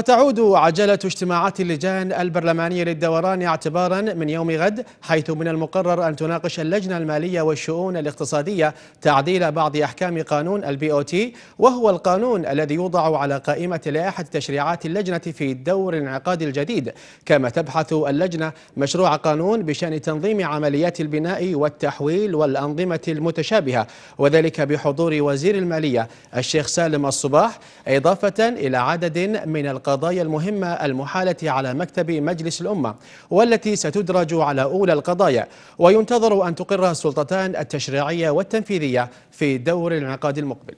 وتعود عجلة اجتماعات اللجان البرلمانية للدوران اعتبارا من يوم غد حيث من المقرر أن تناقش اللجنة المالية والشؤون الاقتصادية تعديل بعض أحكام قانون البي او تي وهو القانون الذي يوضع على قائمة لائحة تشريعات اللجنة في دور الانعقاد الجديد كما تبحث اللجنة مشروع قانون بشأن تنظيم عمليات البناء والتحويل والأنظمة المتشابهة وذلك بحضور وزير المالية الشيخ سالم الصباح إضافة إلى عدد من القانون القضايا المهمة المحالة على مكتب مجلس الأمة والتي ستدرج على أولى القضايا وينتظر أن تقرها السلطتان التشريعية والتنفيذية في دور الانعقاد المقبل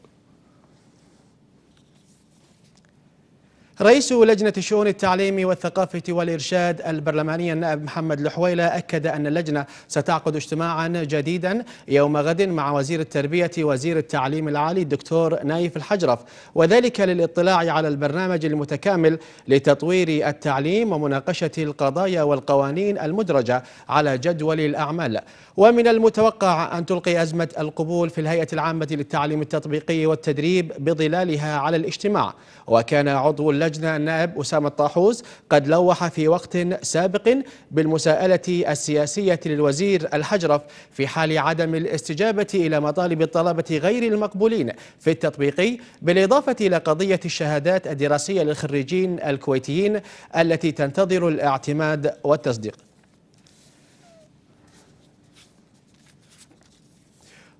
رئيس لجنة الشؤون التعليم والثقافة والإرشاد البرلماني النائب محمد الحويلة أكد أن اللجنة ستعقد اجتماعا جديدا يوم غد مع وزير التربية وزير التعليم العالي الدكتور نايف الحجرف وذلك للاطلاع على البرنامج المتكامل لتطوير التعليم ومناقشة القضايا والقوانين المدرجة على جدول الأعمال ومن المتوقع أن تلقي أزمة القبول في الهيئة العامة للتعليم التطبيقي والتدريب بظلالها على الاجتماع وكان عضو اللجنة اللجنة النائب أسامة طاحوس قد لوح في وقت سابق بالمساءلة السياسية للوزير الحجرف في حال عدم الاستجابة إلى مطالب الطلبة غير المقبولين في التطبيقي بالإضافة إلى قضية الشهادات الدراسية للخريجين الكويتيين التي تنتظر الاعتماد والتصديق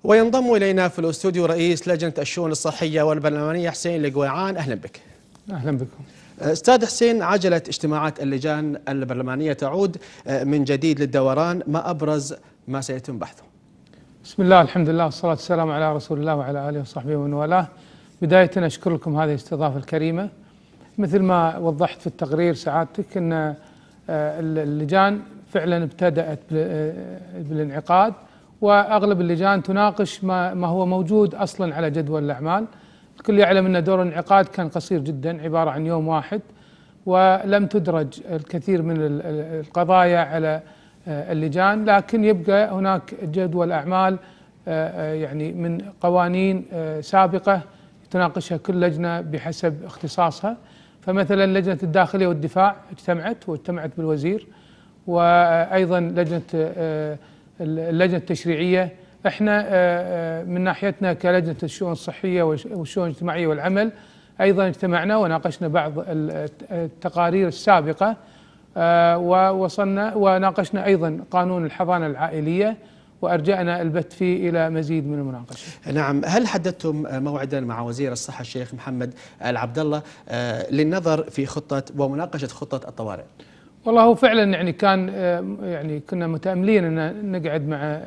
وينضم إلينا في الأستوديو رئيس لجنة الشؤون الصحية والبرلمانية حسين القويعان أهلا بك أهلا بكم استاذ حسين عجلة اجتماعات اللجان البرلمانية تعود آه، من جديد للدوران ما أبرز ما سيتم بحثه بسم الله الحمد لله والصلاة والسلام على رسول الله وعلى آله وصحبه ومن والاه بداية أشكر لكم هذه الاستضافة الكريمة مثل ما وضحت في التقرير سعادتك أن آه، اللجان فعلا ابتدأت آه، بالانعقاد وأغلب اللجان تناقش ما هو موجود أصلا على جدول الأعمال الكل يعلم أن دور الانعقاد كان قصير جدا عبارة عن يوم واحد ولم تدرج الكثير من القضايا على آه، اللجان لكن يبقى هناك جدول أعمال آه، آه، يعني من قوانين سابقة تناقشها كل لجنة بحسب اختصاصها فمثلا لجنة الداخلية والدفاع اجتمعت واجتمعت بالوزير وأيضا لجنة اللجنة التشريعية احنا آه، آه، من ناحيتنا كلجنه الشؤون الصحيه والشؤون الاجتماعيه والعمل ايضا اجتمعنا وناقشنا بعض التقارير السابقه آه، ووصلنا وناقشنا ايضا قانون الحضانه العائليه وارجعنا البت فيه الى مزيد من المناقشه. نعم، هل حددتم موعدا مع وزير الصحه الشيخ محمد العبد الله للنظر في خطه ومناقشه خطه الطوارئ؟ والله هو فعلا يعني كان يعني كنا متاملين ان نقعد مع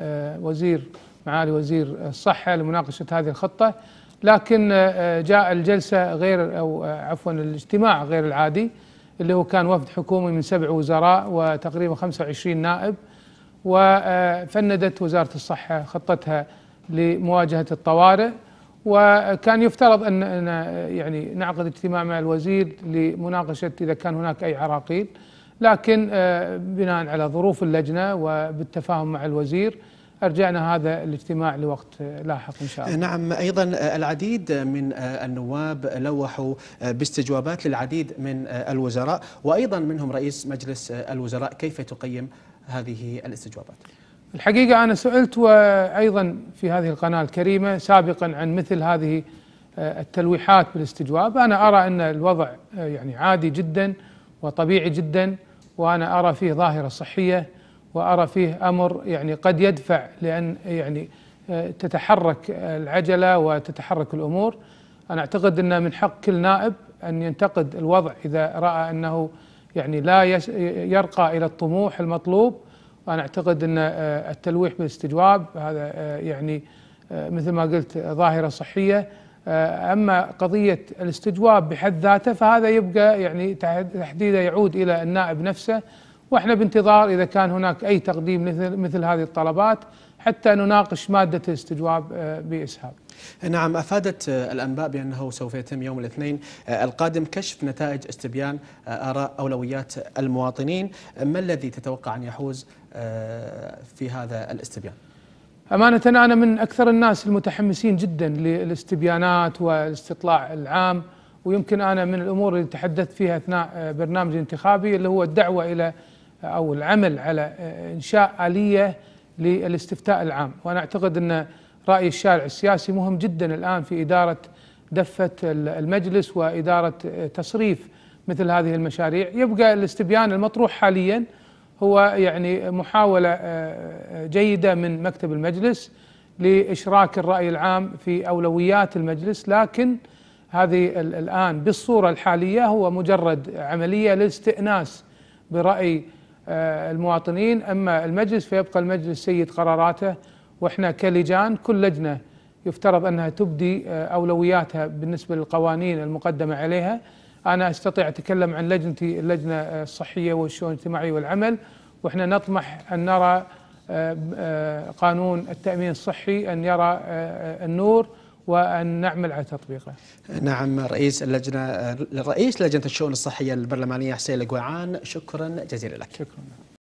وزير معالي وزير الصحة لمناقشة هذه الخطة لكن آه، جاء الجلسة غير أو آه، عفوا الاجتماع غير العادي اللي هو كان وفد حكومي من سبع وزراء وتقريبا 25 نائب وفندت آه، وزارة الصحة خطتها لمواجهة الطوارئ وكان يفترض أن يعني نعقد اجتماع مع الوزير لمناقشة إذا كان هناك أي عراقيل لكن بناء على ظروف اللجنة وبالتفاهم مع الوزير أرجعنا هذا الاجتماع لوقت لاحق إن شاء الله نعم أيضا آه، العديد من آه، النواب لوحوا آه، باستجوابات للعديد من الوزراء وأيضا منهم رئيس مجلس الوزراء كيف تقيم هذه الاستجوابات الحقيقة أنا سئلت وأيضا في هذه القناة الكريمة سابقا عن مثل هذه التلويحات بالاستجواب أنا أرى أن الوضع يعني عادي جدا وطبيعي جدا وأنا أرى فيه ظاهرة صحية وأرى فيه أمر يعني قد يدفع لأن يعني آه، تتحرك العجلة وتتحرك الأمور أنا أعتقد أن من حق كل نائب أن ينتقد الوضع إذا رأى أنه يعني لا يرقى إلى الطموح المطلوب وأنا أعتقد أن آه، التلويح بالاستجواب هذا آه، يعني مثل ما قلت ظاهرة صحية أما قضية الاستجواب بحد ذاته فهذا يبقى يعني تحديده يعود إلى النائب نفسه واحنا بانتظار اذا كان هناك اي تقديم مثل مثل هذه الطلبات حتى نناقش ماده الاستجواب آه، باسهاب. نعم افادت آه، الانباء بانه سوف يتم يوم الاثنين آه، القادم كشف نتائج استبيان اراء اولويات المواطنين، ما الذي تتوقع ان يحوز في هذا الاستبيان؟ امانه انا من اكثر الناس المتحمسين جدا للاستبيانات والاستطلاع العام ويمكن انا من الامور اللي تحدثت فيها اثناء برنامجي الانتخابي اللي هو الدعوه الى او العمل على انشاء اليه للاستفتاء العام وانا اعتقد ان راي الشارع السياسي مهم جدا الان في اداره دفه المجلس واداره تصريف مثل هذه المشاريع يبقى الاستبيان المطروح حاليا هو يعني محاوله آه، جيده من مكتب المجلس لاشراك الراي العام في اولويات المجلس لكن هذه الان بالصوره الحاليه هو مجرد عمليه للاستئناس براي آه، المواطنين أما المجلس فيبقى المجلس سيد قراراته وإحنا كلجان كل لجنة يفترض أنها تبدي آه، أولوياتها بالنسبة للقوانين المقدمة عليها أنا أستطيع أتكلم عن لجنتي اللجنة آه، الصحية والشؤون الاجتماعية والعمل وإحنا نطمح أن نرى قانون التأمين الصحي أن يرى النور وأن نعمل على تطبيقه نعم رئيس اللجنة رئيس لجنة الشؤون الصحية البرلمانية حسين القوعان شكرا جزيلا لك شكرا